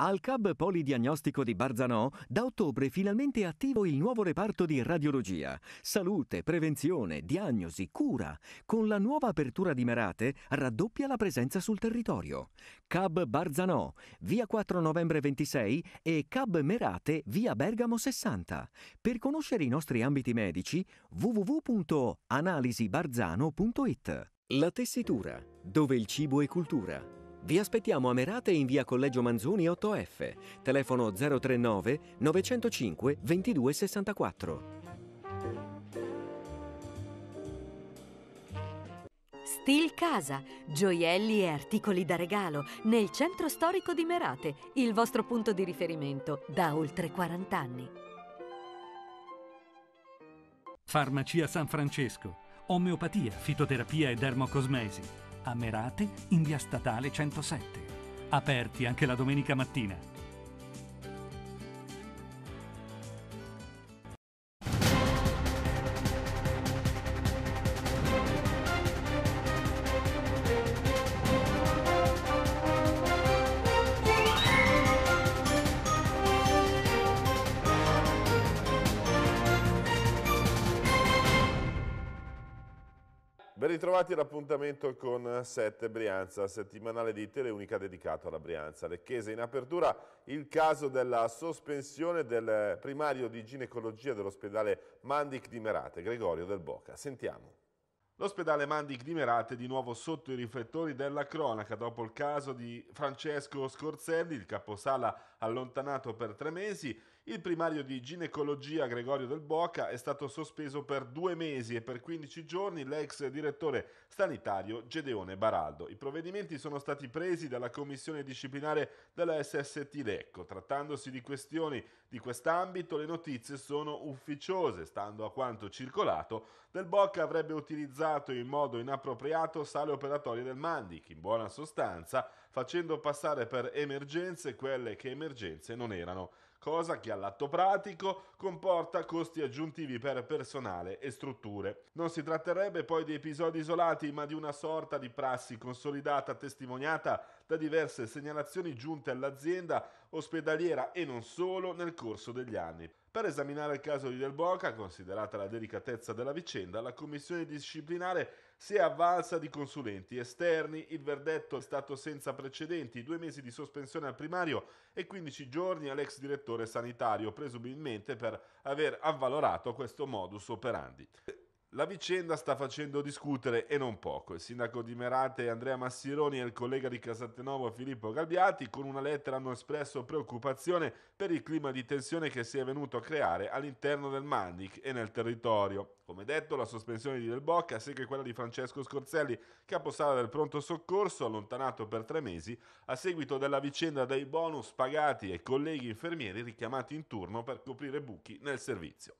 Al CAB Polidiagnostico di Barzanò, da ottobre finalmente è attivo il nuovo reparto di radiologia, salute, prevenzione, diagnosi, cura. Con la nuova apertura di Merate raddoppia la presenza sul territorio. CAB Barzanò, via 4 novembre 26 e CAB Merate, via Bergamo 60. Per conoscere i nostri ambiti medici, www.analisibarzano.it. La tessitura, dove il cibo è cultura vi aspettiamo a Merate in via Collegio Manzoni 8F, telefono 039 905 2264. Stil Casa, gioielli e articoli da regalo nel centro storico di Merate, il vostro punto di riferimento da oltre 40 anni. Farmacia San Francesco, omeopatia, fitoterapia e dermocosmesi a Merate in via statale 107. Aperti anche la domenica mattina. Bentrovati all'appuntamento con 7 Brianza, settimanale di Teleunica dedicato alla Brianza. Lecchese in apertura il caso della sospensione del primario di ginecologia dell'ospedale Mandic di Merate, Gregorio Del Boca. Sentiamo. L'ospedale Mandic di Merate è di nuovo sotto i riflettori della cronaca dopo il caso di Francesco Scorzelli, il caposala allontanato per tre mesi il primario di ginecologia Gregorio Del Boca è stato sospeso per due mesi e per 15 giorni l'ex direttore sanitario Gedeone Baraldo. I provvedimenti sono stati presi dalla commissione disciplinare della SST Lecco. Trattandosi di questioni di quest'ambito, le notizie sono ufficiose. Stando a quanto circolato, Del Boca avrebbe utilizzato in modo inappropriato sale operatorie del Mandic, in buona sostanza facendo passare per emergenze quelle che emergenze non erano cosa che all'atto pratico comporta costi aggiuntivi per personale e strutture. Non si tratterebbe poi di episodi isolati, ma di una sorta di prassi consolidata, testimoniata da diverse segnalazioni giunte all'azienda ospedaliera e non solo nel corso degli anni. Per esaminare il caso di Del Boca, considerata la delicatezza della vicenda, la commissione disciplinare si è avvalsa di consulenti esterni. Il verdetto è stato senza precedenti, due mesi di sospensione al primario e 15 giorni all'ex direttore sanitario, presumibilmente per aver avvalorato questo modus operandi. La vicenda sta facendo discutere e non poco. Il sindaco di Merate Andrea Massironi e il collega di Casatenovo Filippo Galbiati con una lettera hanno espresso preoccupazione per il clima di tensione che si è venuto a creare all'interno del Mandic e nel territorio. Come detto, la sospensione di Del Bocca segue quella di Francesco Scorzelli, caposala del pronto soccorso, allontanato per tre mesi a seguito della vicenda dei bonus pagati e colleghi infermieri richiamati in turno per coprire buchi nel servizio.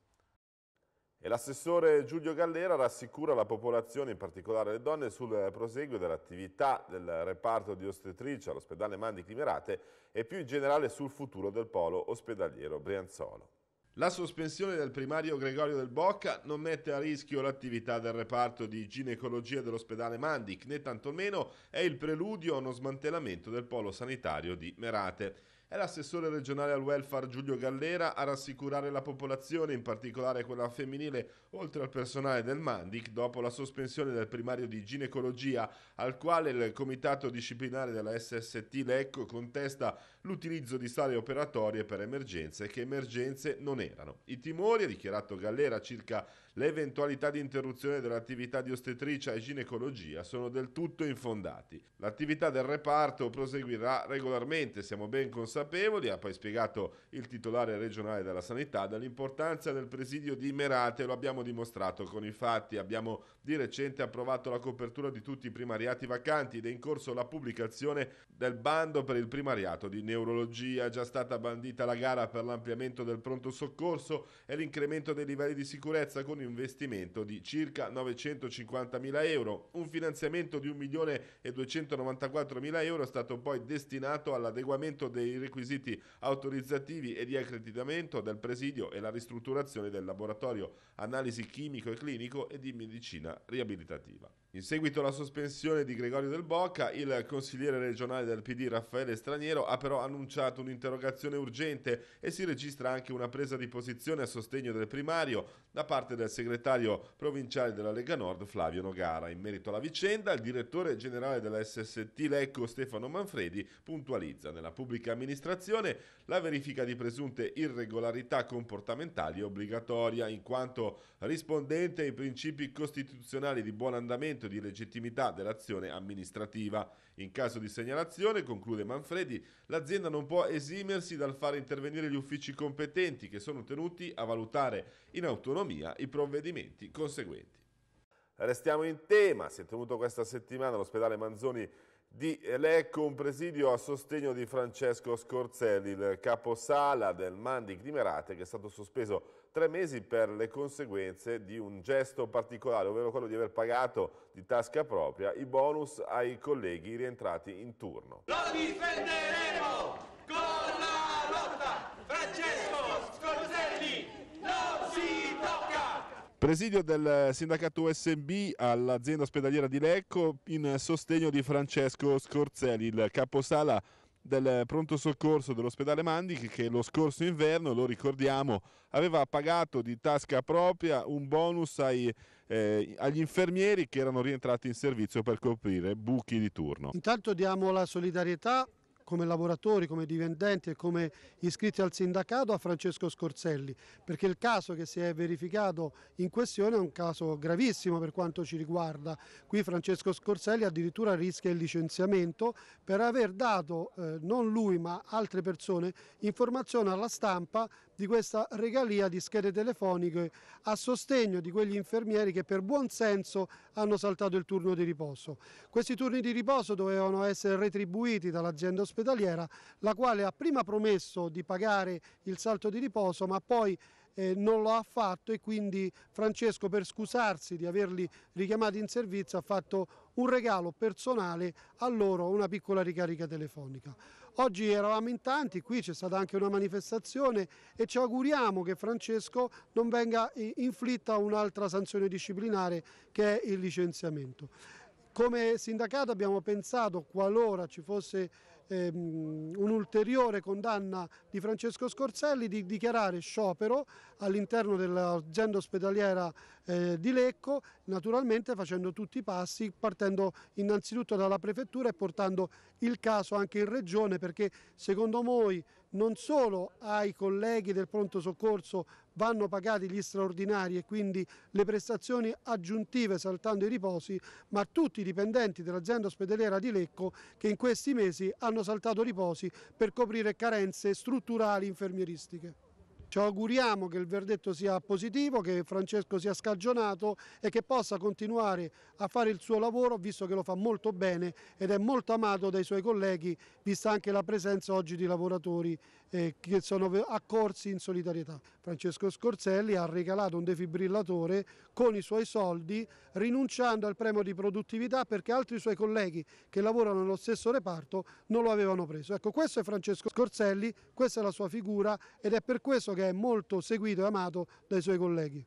E l'assessore Giulio Gallera rassicura la popolazione, in particolare le donne, sul proseguo dell'attività del reparto di ostetricia all'ospedale Mandi Climerate e più in generale sul futuro del polo ospedaliero Brianzolo. La sospensione del primario Gregorio del Bocca non mette a rischio l'attività del reparto di ginecologia dell'ospedale Mandic, né tantomeno è il preludio a uno smantellamento del polo sanitario di Merate. È l'assessore regionale al welfare Giulio Gallera a rassicurare la popolazione, in particolare quella femminile, oltre al personale del Mandic, dopo la sospensione del primario di ginecologia, al quale il comitato disciplinare della SST Lecco contesta l'utilizzo di sale operatorie per emergenze che emergenze non erano. I timori, ha dichiarato Gallera, circa l'eventualità di interruzione dell'attività di ostetricia e ginecologia sono del tutto infondati. L'attività del reparto proseguirà regolarmente, siamo ben consapevoli consapevoli, ha poi spiegato il titolare regionale della sanità dell'importanza del presidio di Merate, lo abbiamo dimostrato con i fatti, abbiamo di recente approvato la copertura di tutti i primariati vacanti ed è in corso la pubblicazione del bando per il primariato di neurologia, è già stata bandita la gara per l'ampliamento del pronto soccorso e l'incremento dei livelli di sicurezza con investimento di circa 950.000 euro, un finanziamento di 1.294.000 euro è stato poi destinato all'adeguamento dei requisiti autorizzativi e di accreditamento del presidio e la ristrutturazione del laboratorio analisi chimico e clinico e di medicina riabilitativa. In seguito alla sospensione di Gregorio Del Bocca, il consigliere regionale del PD Raffaele Straniero ha però annunciato un'interrogazione urgente e si registra anche una presa di posizione a sostegno del primario da parte del segretario provinciale della Lega Nord Flavio Nogara. In merito alla vicenda, il direttore generale della SST Lecco Stefano Manfredi puntualizza nella pubblica amministrazione amministrazione, la verifica di presunte irregolarità comportamentali è obbligatoria in quanto rispondente ai principi costituzionali di buon andamento e di legittimità dell'azione amministrativa. In caso di segnalazione, conclude Manfredi, l'azienda non può esimersi dal fare intervenire gli uffici competenti che sono tenuti a valutare in autonomia i provvedimenti conseguenti. Restiamo in tema, si è tenuto questa settimana l'ospedale Manzoni di Lecco, un presidio a sostegno di Francesco Scorzelli, il caposala del MAN di Grimerate, che è stato sospeso tre mesi per le conseguenze di un gesto particolare, ovvero quello di aver pagato di tasca propria i bonus ai colleghi rientrati in turno. Lo difenderemo con la lotta! Francesco Presidio del sindacato USB all'azienda ospedaliera di Lecco in sostegno di Francesco Scorzelli, il caposala del pronto soccorso dell'ospedale Mandic che lo scorso inverno, lo ricordiamo, aveva pagato di tasca propria un bonus ai, eh, agli infermieri che erano rientrati in servizio per coprire buchi di turno. Intanto diamo la solidarietà come lavoratori, come dipendenti e come iscritti al sindacato a Francesco Scorselli, perché il caso che si è verificato in questione è un caso gravissimo per quanto ci riguarda. Qui Francesco Scorselli addirittura rischia il licenziamento per aver dato, eh, non lui ma altre persone, informazione alla stampa di questa regalia di schede telefoniche a sostegno di quegli infermieri che per buon senso hanno saltato il turno di riposo. Questi turni di riposo dovevano essere retribuiti dall'azienda ospedaliera, la quale ha prima promesso di pagare il salto di riposo, ma poi eh, non lo ha fatto e quindi Francesco per scusarsi di averli richiamati in servizio ha fatto un regalo personale a loro, una piccola ricarica telefonica. Oggi eravamo in tanti, qui c'è stata anche una manifestazione e ci auguriamo che Francesco non venga inflitta un'altra sanzione disciplinare che è il licenziamento. Come sindacato abbiamo pensato, qualora ci fosse ehm, un'ulteriore condanna di Francesco Scorselli di dichiarare sciopero all'interno dell'azienda ospedaliera eh, di Lecco, naturalmente facendo tutti i passi, partendo innanzitutto dalla prefettura e portando il caso anche in regione perché secondo noi non solo ai colleghi del pronto soccorso vanno pagati gli straordinari e quindi le prestazioni aggiuntive saltando i riposi, ma tutti i dipendenti dell'azienda ospedaliera di Lecco che in questi mesi hanno saltato riposi per coprire carenze strutturali infermieristiche. Ci auguriamo che il verdetto sia positivo, che Francesco sia scagionato e che possa continuare a fare il suo lavoro, visto che lo fa molto bene ed è molto amato dai suoi colleghi, vista anche la presenza oggi di lavoratori eh, che sono accorsi in solidarietà. Francesco Scorzelli ha regalato un defibrillatore con i suoi soldi rinunciando al premio di produttività perché altri suoi colleghi che lavorano nello stesso reparto non lo avevano preso. Ecco, questo è Francesco Scorzelli, questa è la sua figura ed è per questo che è molto seguito e amato dai suoi colleghi.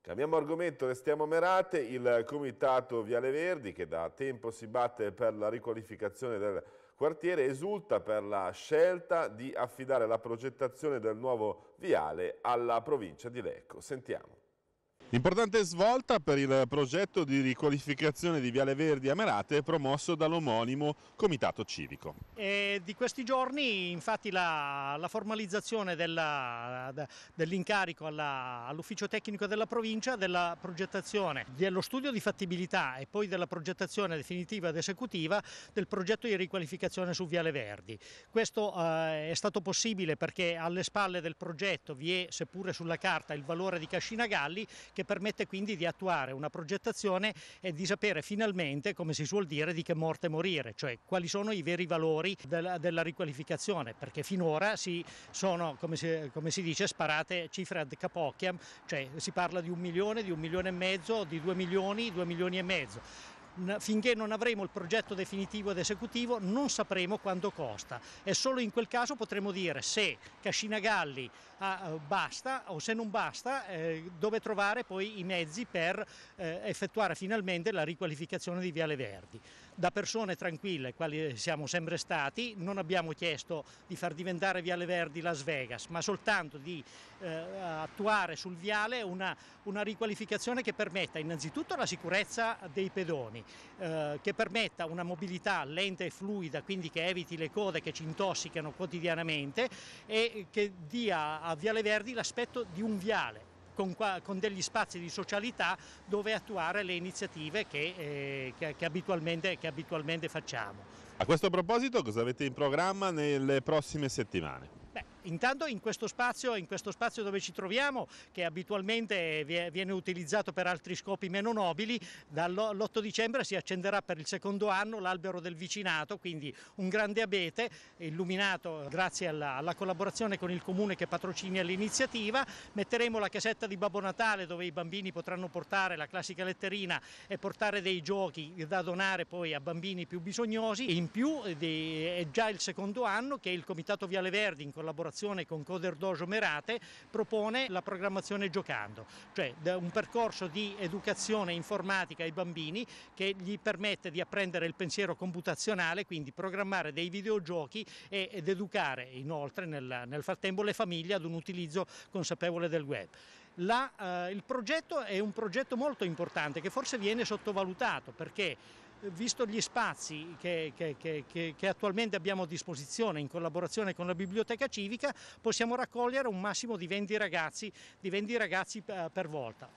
Cambiamo argomento, restiamo Merate, il comitato Viale Verdi che da tempo si batte per la riqualificazione del quartiere esulta per la scelta di affidare la progettazione del nuovo viale alla provincia di Lecco. Sentiamo. Importante svolta per il progetto di riqualificazione di Viale Verdi a Merate promosso dall'omonimo Comitato Civico. E di questi giorni infatti la, la formalizzazione dell'incarico dell all'ufficio tecnico della provincia della progettazione, dello studio di fattibilità e poi della progettazione definitiva ed esecutiva del progetto di riqualificazione su Viale Verdi. Questo eh, è stato possibile perché alle spalle del progetto vi è, seppure sulla carta, il valore di Cascina Galli che permette quindi di attuare una progettazione e di sapere finalmente, come si suol dire, di che morte morire, cioè quali sono i veri valori della, della riqualificazione, perché finora si sono, come si, come si dice, sparate cifre ad capocchiam, cioè si parla di un milione, di un milione e mezzo, di due milioni, due milioni e mezzo finché non avremo il progetto definitivo ed esecutivo non sapremo quanto costa e solo in quel caso potremo dire se Cascinagalli ah, eh, basta o se non basta eh, dove trovare poi i mezzi per eh, effettuare finalmente la riqualificazione di Viale Verdi da persone tranquille, quali siamo sempre stati, non abbiamo chiesto di far diventare Viale Verdi Las Vegas, ma soltanto di eh, attuare sul viale una, una, riqualificazione che permetta innanzitutto la sicurezza dei pedoni, eh, che permetta una mobilità lenta e fluida, quindi che eviti le code che ci intossicano quotidianamente e che dia a Viale Verdi l'aspetto di un viale con, con degli spazi di socialità dove attuare le iniziative che, eh, che, che, abitualmente, che abitualmente facciamo. A questo proposito cosa avete in programma nelle prossime settimane? Intanto in questo, spazio, in questo spazio dove ci troviamo, che abitualmente viene utilizzato per altri scopi meno nobili, dall'8 dicembre si accenderà per il secondo anno l'albero del vicinato, quindi un grande abete illuminato grazie alla, alla collaborazione con il comune che patrocina l'iniziativa. Metteremo la casetta di Babbo Natale dove i bambini potranno portare la classica letterina e portare dei giochi da donare poi a bambini più bisognosi. In più eh, è già il secondo anno che il Comitato Viale Verdi in collaborazione collaborazione con Coder Dojo Merate, propone la programmazione giocando, cioè un percorso di educazione informatica ai bambini che gli permette di apprendere il pensiero computazionale, quindi programmare dei videogiochi ed educare inoltre nel frattempo le famiglie ad un utilizzo consapevole del web. La, eh, il progetto è un progetto molto importante che forse viene sottovalutato perché visto gli spazi che, che, che, che, attualmente abbiamo a disposizione in collaborazione con la biblioteca civica, possiamo raccogliere un massimo di 20 ragazzi, di 20 ragazzi eh, per volta.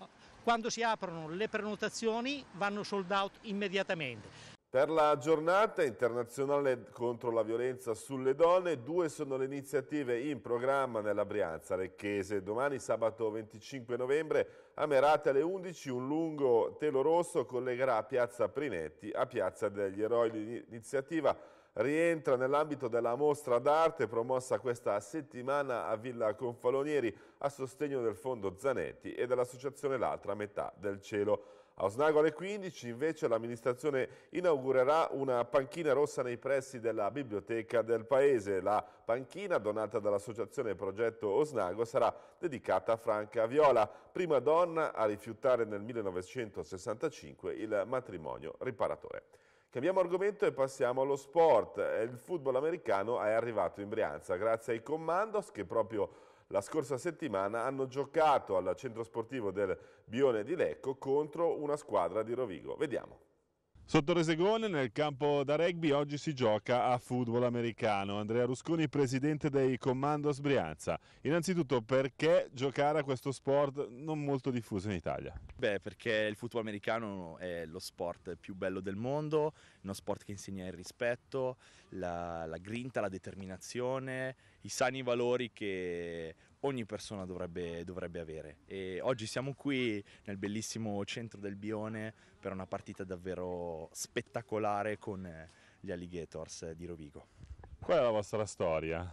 Quando si aprono le prenotazioni vanno sold out immediatamente. Per la giornata internazionale contro la violenza sulle donne, due sono le iniziative in programma nella Brianza Lecchese. Domani sabato 25 novembre a Merate alle 11 un lungo telo rosso collegherà Piazza Prinetti a Piazza degli Eroi. L'iniziativa rientra nell'ambito della mostra d'arte promossa questa settimana a Villa Confalonieri a sostegno del Fondo Zanetti e dell'associazione L'altra metà del cielo. A Osnago alle 15 invece l'amministrazione inaugurerà una panchina rossa nei pressi della biblioteca del paese. La panchina donata dall'associazione Progetto Osnago sarà dedicata a Franca Viola, prima donna a rifiutare nel 1965 il matrimonio riparatore. Cambiamo argomento e passiamo allo sport. Il football americano è arrivato in Brianza grazie ai commandos che proprio la scorsa settimana hanno giocato al centro sportivo del Bione di Lecco contro una squadra di Rovigo. Vediamo. Sotto Resegone nel campo da rugby oggi si gioca a football americano. Andrea Rusconi, presidente dei Commandos Brianza. Innanzitutto perché giocare a questo sport non molto diffuso in Italia? Beh, perché il football americano è lo sport più bello del mondo, uno sport che insegna il rispetto, la, la grinta, la determinazione, i sani valori che ogni persona dovrebbe, dovrebbe, avere. E oggi siamo qui nel bellissimo centro del Bione per una partita davvero spettacolare con eh, gli Alligators di Rovigo. Qual è la vostra storia?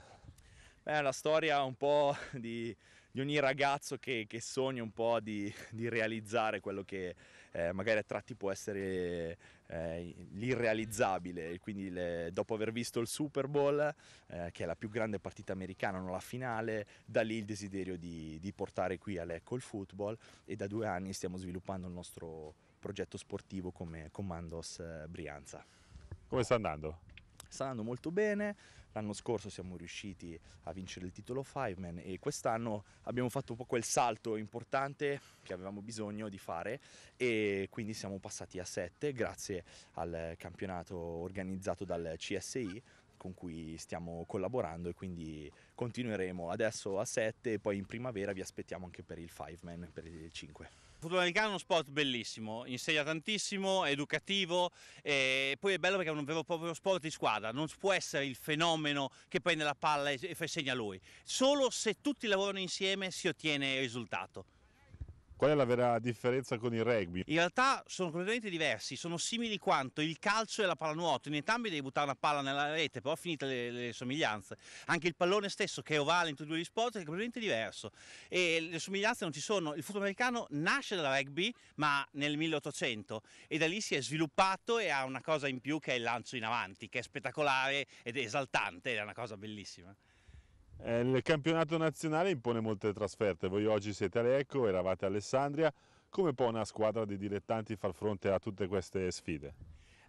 Beh, la storia un po' di, di ogni ragazzo che, che, sogna un po' di, di realizzare quello che, eh, magari a tratti può essere eh, l'irrealizzabile, quindi le, dopo aver visto il Super Bowl, eh, che è la più grande partita americana, non la finale, da lì il desiderio di, di portare qui a Lecco il football e da due anni stiamo sviluppando il nostro progetto sportivo come Commandos eh, Brianza. Come sta andando? Sta andando molto bene, L'anno scorso siamo riusciti a vincere il titolo Five Man e quest'anno abbiamo fatto un po' quel salto importante che avevamo bisogno di fare e quindi siamo passati a 7 grazie al campionato organizzato dal CSI con cui stiamo collaborando e quindi continueremo adesso a 7 e poi in primavera vi aspettiamo anche per il Five Man, per il 5. Futuro americano è uno sport bellissimo, insegna tantissimo, è educativo e poi è bello perché è un vero e proprio sport di squadra, non può essere il fenomeno che prende la palla e segna lui. Solo se tutti lavorano insieme si ottiene il risultato. Qual è la vera differenza con il rugby? In realtà sono completamente diversi, sono simili quanto il calcio e la pallanuoto, in entrambi devi buttare una palla nella rete, però finite le, le somiglianze. Anche il pallone stesso che è ovale in tutti due gli sport è completamente diverso e le somiglianze non ci sono. Il football americano nasce dal rugby ma nel 1800 e da lì si è sviluppato e ha una cosa in più che è il lancio in avanti, che è spettacolare ed esaltante, è una cosa bellissima. Eh, il campionato nazionale impone molte trasferte, voi oggi siete a Lecco, eravate a Alessandria, come può una squadra di dilettanti far fronte a tutte queste sfide?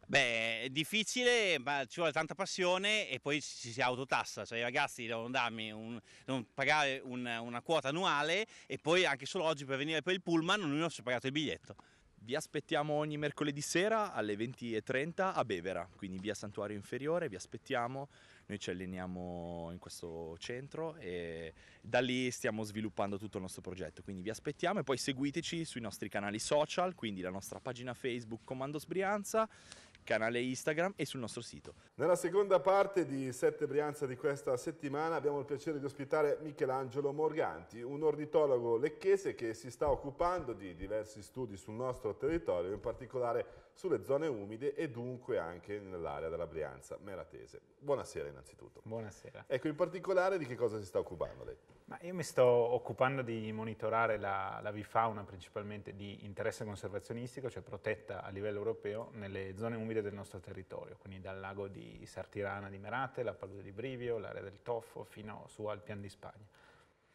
Beh, è difficile, ma ci vuole tanta passione e poi ci si autotassa, cioè i ragazzi devono, darmi un, devono pagare un, una quota annuale e poi anche solo oggi per venire per il pullman non si è pagato il biglietto. Vi aspettiamo ogni mercoledì sera alle 20.30 a Bevera, quindi via Santuario Inferiore, vi aspettiamo, noi ci alleniamo in questo centro e da lì stiamo sviluppando tutto il nostro progetto, quindi vi aspettiamo e poi seguiteci sui nostri canali social, quindi la nostra pagina Facebook Comando Sbrianza canale Instagram e sul nostro sito. Nella seconda parte di Sette Brianza di questa settimana abbiamo il piacere di ospitare Michelangelo Morganti, un ornitologo lecchese che si sta occupando di diversi studi sul nostro territorio, in particolare sulle zone umide e dunque anche nell'area della Brianza meratese. Buonasera innanzitutto. Buonasera. Ecco, in particolare di che cosa si sta occupando lei? Ma io mi sto occupando di monitorare la, la vifauna principalmente di interesse conservazionistico, cioè protetta a livello europeo nelle zone umide del nostro territorio, quindi dal lago di Sartirana di Merate, la palude di Brivio, l'area del Toffo fino su al Pian di Spagna.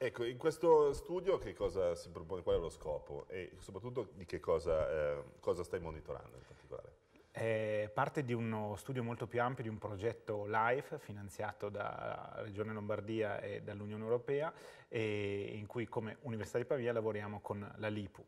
Ecco, in questo studio che cosa si propone, qual è lo scopo e soprattutto di che cosa, eh, cosa stai monitorando in particolare? È parte di uno studio molto più ampio, di un progetto LIFE finanziato dalla Regione Lombardia e dall'Unione Europea, e in cui come Università di Pavia lavoriamo con la LIPU.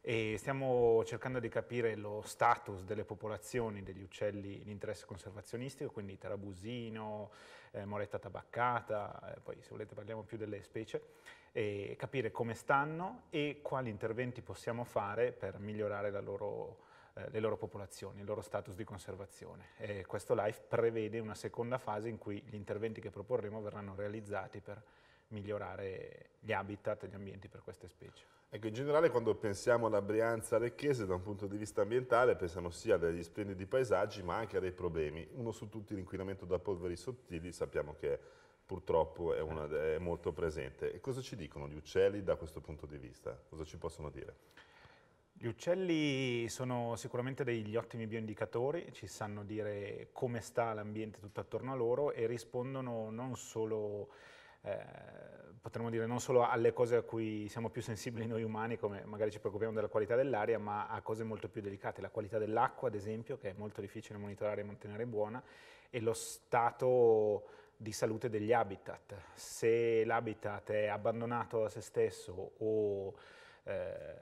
E stiamo cercando di capire lo status delle popolazioni degli uccelli di interesse conservazionistico, quindi tarabusino, eh, moretta tabaccata, eh, poi se volete parliamo più delle specie, e capire come stanno e quali interventi possiamo fare per migliorare loro, eh, le loro popolazioni, il loro status di conservazione. E questo LIFE prevede una seconda fase in cui gli interventi che proporremo verranno realizzati per migliorare gli habitat e gli ambienti per queste specie. Ecco, in generale quando pensiamo alla Brianza Lecchese da un punto di vista ambientale pensiamo sia agli splendidi paesaggi ma anche a dei problemi. Uno su tutti l'inquinamento da polveri sottili sappiamo che purtroppo è, una, è molto presente. E cosa ci dicono gli uccelli da questo punto di vista? Cosa ci possono dire? Gli uccelli sono sicuramente degli ottimi bioindicatori, ci sanno dire come sta l'ambiente tutto attorno a loro e rispondono non solo eh, potremmo dire non solo alle cose a cui siamo più sensibili noi umani, come magari ci preoccupiamo della qualità dell'aria, ma a cose molto più delicate, la qualità dell'acqua ad esempio, che è molto difficile monitorare e mantenere buona, e lo stato di salute degli habitat. Se l'habitat è abbandonato a se stesso o eh,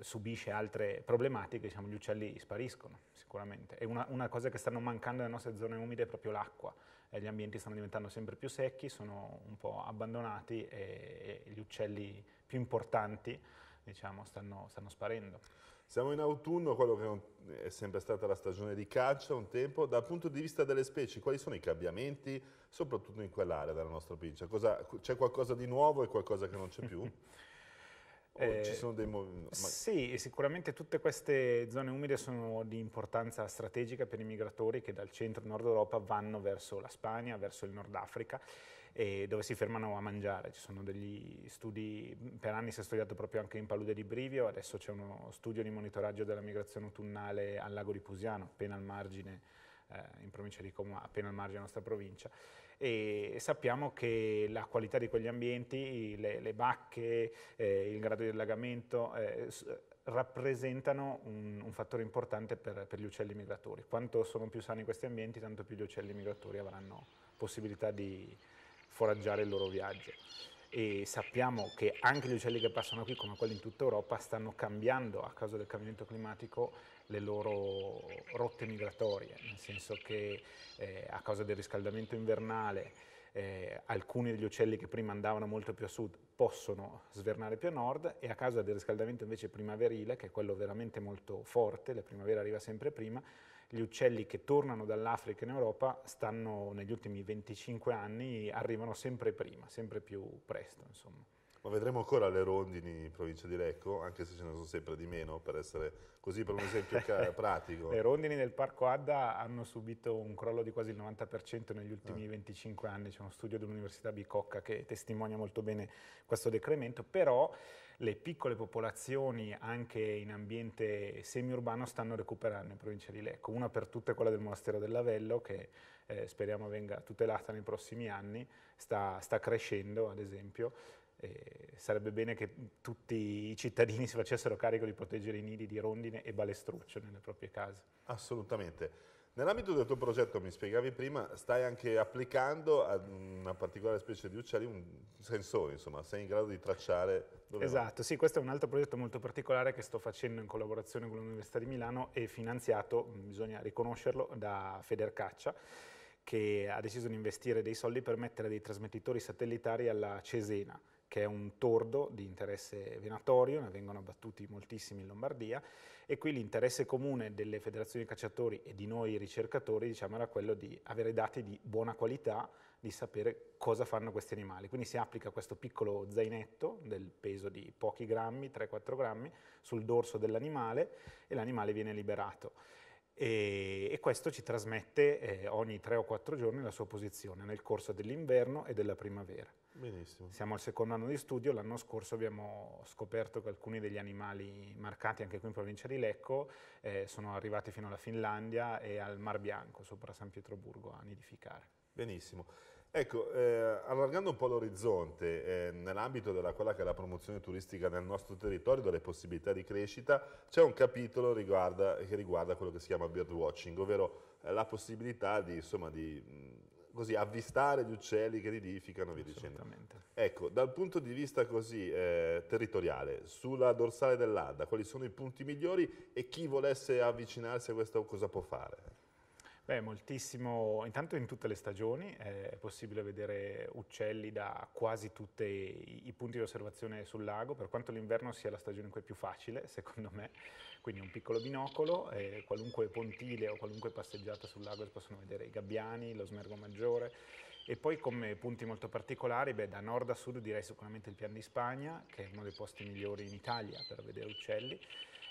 subisce altre problematiche, diciamo, gli uccelli spariscono sicuramente. E una, una cosa che stanno mancando nelle nostre zone umide è proprio l'acqua eh, gli ambienti stanno diventando sempre più secchi, sono un po' abbandonati e, e gli uccelli più importanti diciamo, stanno, stanno sparendo. Siamo in autunno, quello che è sempre stata la stagione di caccia un tempo. Dal punto di vista delle specie, quali sono i cambiamenti, soprattutto in quell'area della nostra provincia? c'è qualcosa di nuovo e qualcosa che non c'è più? Eh, ci sono dei Sì, sicuramente tutte queste zone umide sono di importanza strategica per i migratori che dal centro-nord Europa vanno verso la Spagna, verso il Nord Africa, eh, dove si fermano a mangiare. Ci sono degli studi, per anni si è studiato proprio anche in palude di Brivio, adesso c'è uno studio di monitoraggio della migrazione autunnale al lago di Pusiano, appena al margine eh, in provincia di Como, appena al margine della nostra provincia, e sappiamo che la qualità di quegli ambienti, le, le bacche, eh, il grado di allagamento eh, rappresentano un, un, fattore importante per, per, gli uccelli migratori. Quanto sono più sani questi ambienti, tanto più gli uccelli migratori avranno possibilità di foraggiare il loro viaggio. E sappiamo che anche gli uccelli che passano qui, come quelli in tutta Europa, stanno cambiando a causa del cambiamento climatico le loro rotte migratorie, nel senso che eh, a causa del riscaldamento invernale eh, alcuni degli uccelli che prima andavano molto più a sud possono svernare più a nord e a causa del riscaldamento invece primaverile, che è quello veramente molto forte, la primavera arriva sempre prima, gli uccelli che tornano dall'Africa in Europa stanno negli ultimi 25 anni, arrivano sempre prima, sempre più presto. Insomma ma vedremo ancora le rondini in provincia di Lecco, anche se ce ne sono sempre di meno, per essere così per un esempio pratico. le rondini del parco Adda hanno subito un crollo di quasi il 90% negli ultimi eh. Ah. 25 anni, c'è uno studio dell'Università Bicocca che testimonia molto bene questo decremento, però le piccole popolazioni anche in ambiente semiurbano stanno recuperando in provincia di Lecco, una per tutte quella del monastero dell'Avello che eh, speriamo venga tutelata nei prossimi anni, sta, sta crescendo ad esempio, eh, sarebbe bene che tutti i cittadini si facessero carico di proteggere i nidi di rondine e balestruccio nelle proprie case. Assolutamente. Nell'ambito del tuo progetto, mi spiegavi prima, stai anche applicando a una particolare specie di uccelli un sensore, insomma, sei in grado di tracciare dove Esatto, va. sì, questo è un altro progetto molto particolare che sto facendo in collaborazione con l'Università di Milano e finanziato, bisogna riconoscerlo, da Federcaccia che ha deciso di investire dei soldi per mettere dei trasmettitori satellitari alla Cesena, che è un tordo di interesse venatorio, ne vengono abbattuti moltissimi in Lombardia e qui l'interesse comune delle federazioni cacciatori e di noi ricercatori diciamo, era quello di avere dati di buona qualità, di sapere cosa fanno questi animali. Quindi si applica questo piccolo zainetto del peso di pochi grammi, 3-4 grammi, sul dorso dell'animale e l'animale viene liberato. E, e, questo ci trasmette eh, ogni 3 o 4 giorni la sua posizione nel corso dell'inverno e della primavera. Benissimo. Siamo al secondo anno di studio, l'anno scorso abbiamo scoperto che alcuni degli animali marcati anche qui in provincia di Lecco eh, sono arrivati fino alla Finlandia e al Mar Bianco, sopra San Pietroburgo, a nidificare. Benissimo. Ecco, eh, allargando un po' l'orizzonte, eh, nell'ambito della quella che è la promozione turistica nel nostro territorio, delle possibilità di crescita, c'è un capitolo riguarda, che riguarda quello che si chiama birdwatching, ovvero eh, la possibilità di, insomma, di così avvistare gli uccelli che nidificano, via dicendo. Ecco, dal punto di vista così eh, territoriale, sulla dorsale dell'Adda, quali sono i punti migliori e chi volesse avvicinarsi a questo cosa può fare? Beh, moltissimo, intanto in tutte le stagioni è possibile vedere uccelli da quasi tutti i punti di osservazione sul lago, per quanto l'inverno sia la stagione in cui è più facile, secondo me, quindi un piccolo binocolo, e qualunque pontile o qualunque passeggiata sul lago si possono vedere i gabbiani, lo smergo maggiore e poi come punti molto particolari, beh, da nord a sud direi sicuramente il Pian di Spagna, che è uno dei posti migliori in Italia per vedere uccelli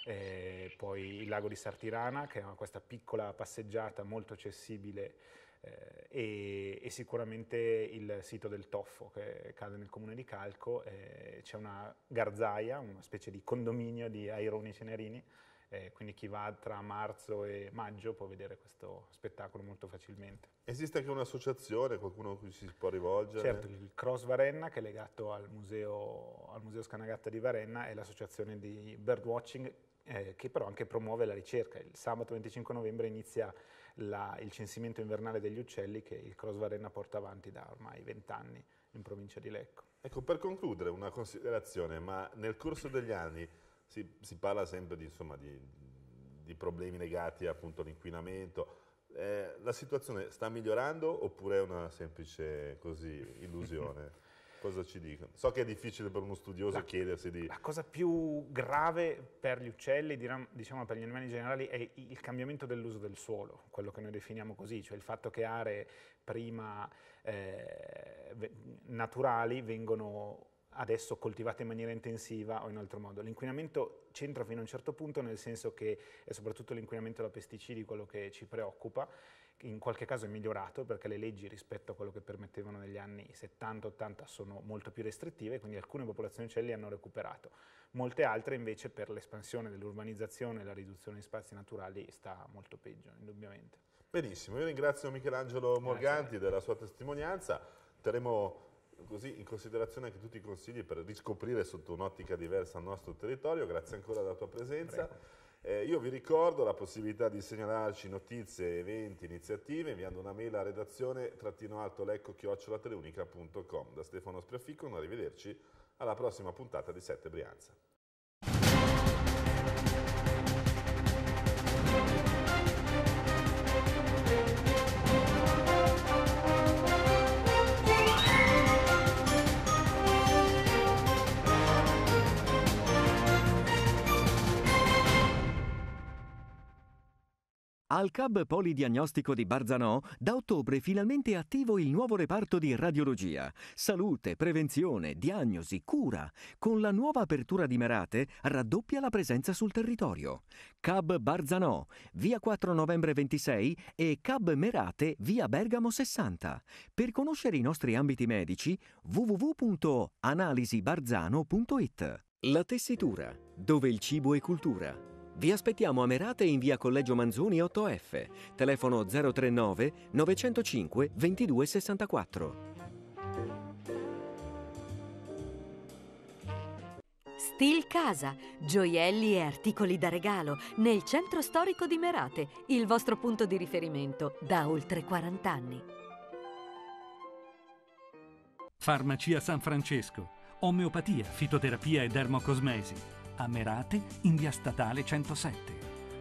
eh, poi il lago di Sartirana che è questa piccola passeggiata molto accessibile eh, e, e, sicuramente il sito del Toffo che cade nel comune di Calco, eh, c'è una garzaia, una specie di condominio di aironi cenerini eh, quindi chi va tra marzo e maggio può vedere questo spettacolo molto facilmente. Esiste anche un'associazione, qualcuno a cui si può rivolgere? Certo, il Cross Varenna che è legato al Museo, al museo Scanagatta di Varenna è l'associazione di birdwatching eh, che però anche promuove la ricerca. Il sabato 25 novembre inizia la, il censimento invernale degli uccelli che il Cross Varenna porta avanti da ormai vent'anni in provincia di Lecco. Ecco, per concludere una considerazione, ma nel corso degli anni si, si parla sempre di, insomma, di, di problemi legati appunto, all'inquinamento, eh, la situazione sta migliorando oppure è una semplice così, illusione? cosa ci dicono? So che è difficile per uno studioso la, chiedersi di... La cosa più grave per gli uccelli, diciamo per gli animali in generale, è il cambiamento dell'uso del suolo, quello che noi definiamo così, cioè il fatto che aree prima eh, naturali vengono adesso coltivate in maniera intensiva o in altro modo. L'inquinamento c'entra fino a un certo punto, nel senso che è soprattutto l'inquinamento da pesticidi quello che ci preoccupa, in qualche caso è migliorato perché le leggi rispetto a quello che permettevano negli anni 70-80 sono molto più restrittive, quindi alcune popolazioni uccelli hanno recuperato, molte altre invece per l'espansione dell'urbanizzazione e la riduzione di spazi naturali sta molto peggio, indubbiamente. Benissimo, io ringrazio Michelangelo Morganti Grazie. della sua testimonianza, terremo così in considerazione anche tutti i consigli per riscoprire sotto un'ottica diversa il nostro territorio, grazie ancora della tua presenza. Prego. Eh, io vi ricordo la possibilità di segnalarci notizie, eventi, iniziative inviando una mail a redazione trattino alto lecco Da Stefano Sprefico, arrivederci alla prossima puntata di 7 Brianza. Al CAB Polidiagnostico di Barzanò, da ottobre è finalmente attivo il nuovo reparto di radiologia, salute, prevenzione, diagnosi, cura. Con la nuova apertura di Merate raddoppia la presenza sul territorio. CAB Barzanò, via 4 novembre 26 e CAB Merate, via Bergamo 60. Per conoscere i nostri ambiti medici, www.analisibarzano.it. La tessitura, dove il cibo è cultura vi aspettiamo a Merate in via Collegio Manzoni 8F, telefono 039 905 2264. Stil Casa, gioielli e articoli da regalo nel centro storico di Merate, il vostro punto di riferimento da oltre 40 anni. Farmacia San Francesco, omeopatia, fitoterapia e dermocosmesi a Merate in via statale 107.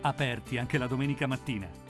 Aperti anche la domenica mattina.